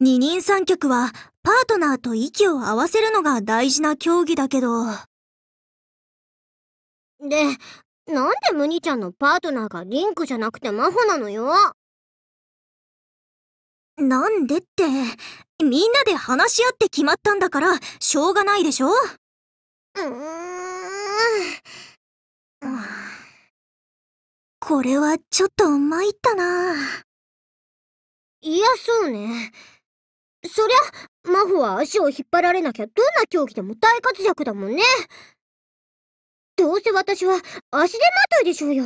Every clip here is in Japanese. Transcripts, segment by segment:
二人三脚はパートナーと息を合わせるのが大事な競技だけど。で、なんでムニちゃんのパートナーがリンクじゃなくてマホなのよなんでって、みんなで話し合って決まったんだから、しょうがないでしょうーん。これはちょっと参ったな。いや、そうね。そりゃ、真帆は足を引っ張られなきゃどんな競技でも大活躍だもんね。どうせ私は足でまといでしょうよ。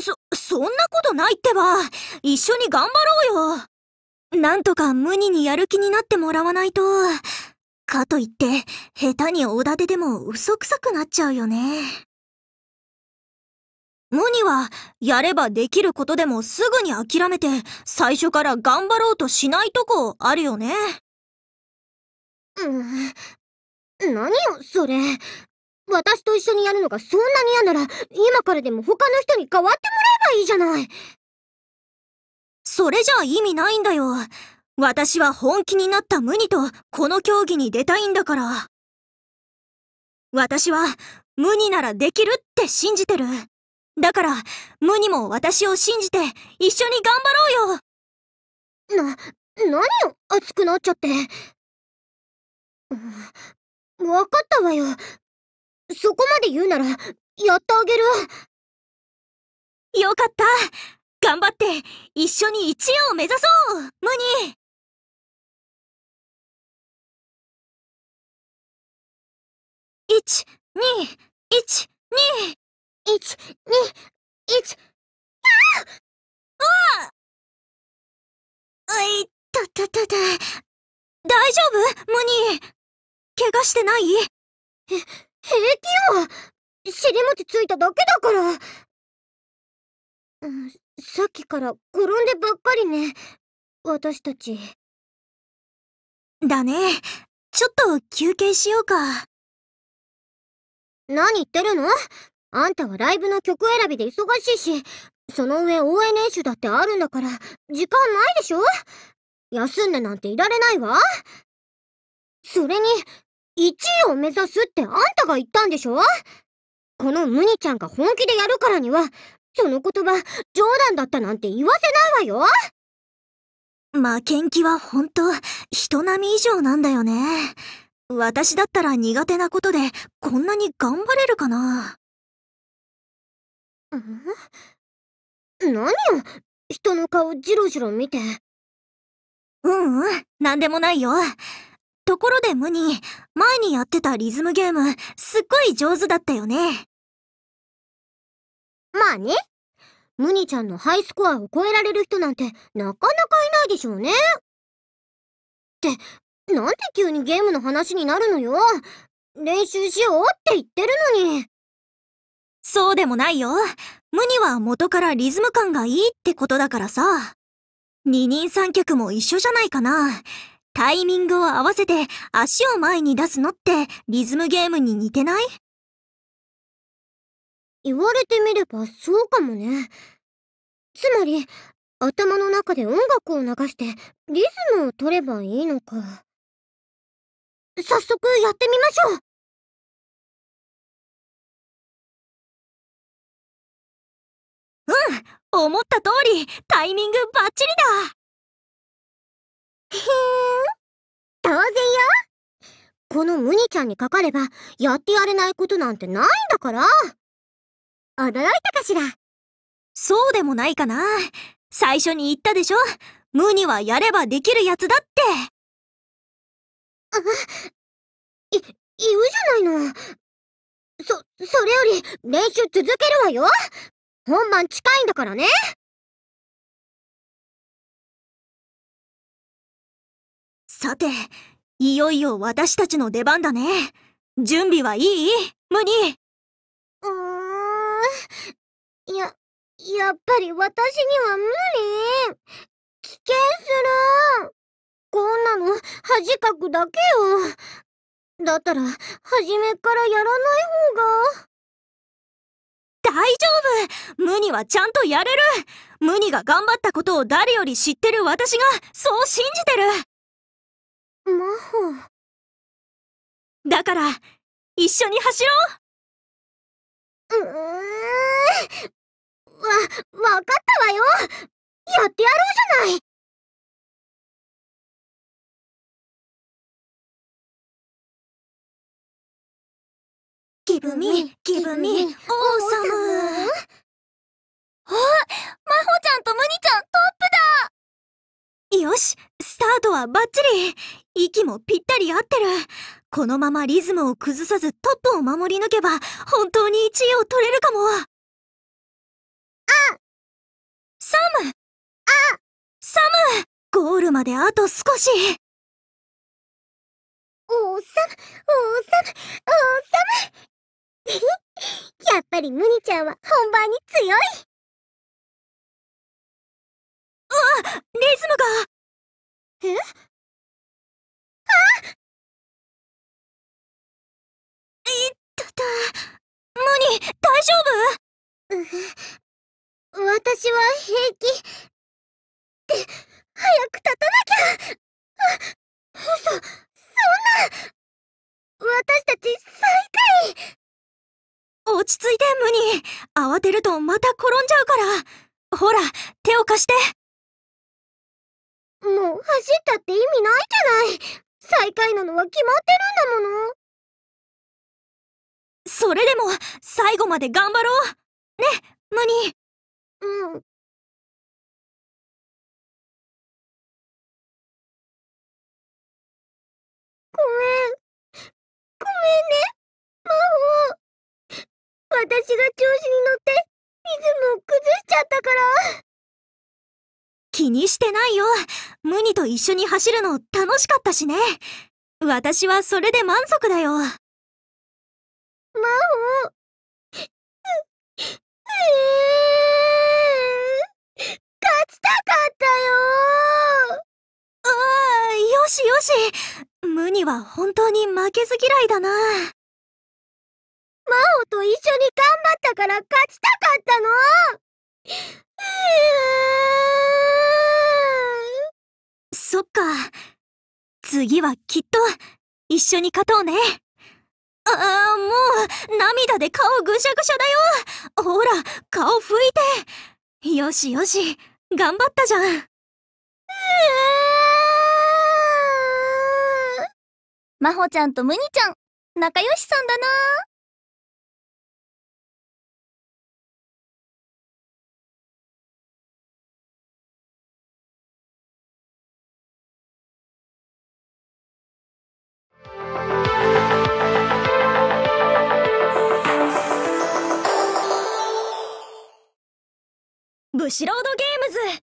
そ、そんなことないってば。一緒に頑張ろうよ。なんとか無二にやる気になってもらわないと。かといって、下手におだてでも嘘くさくなっちゃうよね。無には、やればできることでもすぐに諦めて、最初から頑張ろうとしないとこあるよね。うん。何よ、それ。私と一緒にやるのがそんなに嫌なら、今からでも他の人に代わってもらえばいいじゃない。それじゃ意味ないんだよ。私は本気になった無にと、この競技に出たいんだから。私は、無にならできるって信じてる。だから、無にも私を信じて、一緒に頑張ろうよな、何よ、熱くなっちゃって。うん、わかったわよ。そこまで言うなら、やってあげる。よかった。頑張って、一緒に一夜を目指そう無に一、二、一、二。一、二、一、あああい、たたたた。大丈夫ムニー。怪我してないへ、平気よ。尻餅ついただけだから。うん、さっきから転んでばっかりね。私たち。だね。ちょっと休憩しようか。何言ってるのあんたはライブの曲選びで忙しいし、その上応援練習だってあるんだから、時間ないでしょ休んでなんていられないわ。それに、1位を目指すってあんたが言ったんでしょこのムニちゃんが本気でやるからには、その言葉、冗談だったなんて言わせないわよ負けん気は本当、人並み以上なんだよね。私だったら苦手なことで、こんなに頑張れるかなん何よ人の顔ジロジロ見てうんうん何でもないよところでムニ前にやってたリズムゲームすっごい上手だったよねまあねムニちゃんのハイスコアを超えられる人なんてなかなかいないでしょうねってなんで急にゲームの話になるのよ練習しようって言ってるのにそうでもないよ。無には元からリズム感がいいってことだからさ。二人三脚も一緒じゃないかな。タイミングを合わせて足を前に出すのってリズムゲームに似てない言われてみればそうかもね。つまり、頭の中で音楽を流してリズムを取ればいいのか。早速やってみましょううん思った通りタイミングバッチリだへえ当然よこのムニちゃんにかかればやってやれないことなんてないんだから驚いたかしらそうでもないかな最初に言ったでしょムニはやればできるやつだってあい言うじゃないのそそれより練習続けるわよ本番近いんだからねさて、いよいよ私たちの出番だね。準備はいい無理うーん。や、やっぱり私には無理。危険する。こんなの恥かくだけよ。だったら、初めからやらない方が。大丈夫ムニはちゃんとやれるムニが頑張ったことを誰より知ってる私が、そう信じてる真帆。だから、一緒に走ろううーん。わ、わかったわよやってやろうじゃないギブミ e me, give m あ、まほちゃんとムニちゃんトップだよし、スタートはバッチリ息もぴったり合ってるこのままリズムを崩さずトップを守り抜けば本当に1位を取れるかもあサムあサムゴールまであと少しおーさむおーさむおーさむ やっぱりムニちゃんは本番に強いあリズムがえあいっとたムニ大丈夫私は平気って早く立たなきゃあそそんな私たち最下位落ち着いて、ムニー。慌てるとまた転んじゃうから。ほら、手を貸して。もう走ったって意味ないじゃない。最下位なのは決まってるんだもの。それでも、最後まで頑張ろう。ね、ムニー。私が調子に乗ってリズムを崩しちゃったから気にしてないよムニと一緒に走るの楽しかったしね私はそれで満足だよマオ勝ちたかったよああよしよしムニは本当に負けず嫌いだな真央と一緒に頑張ったから勝ちたかったのそっか。次はきっと、一緒に勝とうね。ああ、もう、涙で顔ぐしゃぐしゃだよ。ほら、顔拭いて。よしよし、頑張ったじゃん。まほちゃんとむにちゃん、仲良しさんだな。ブシロードゲームズ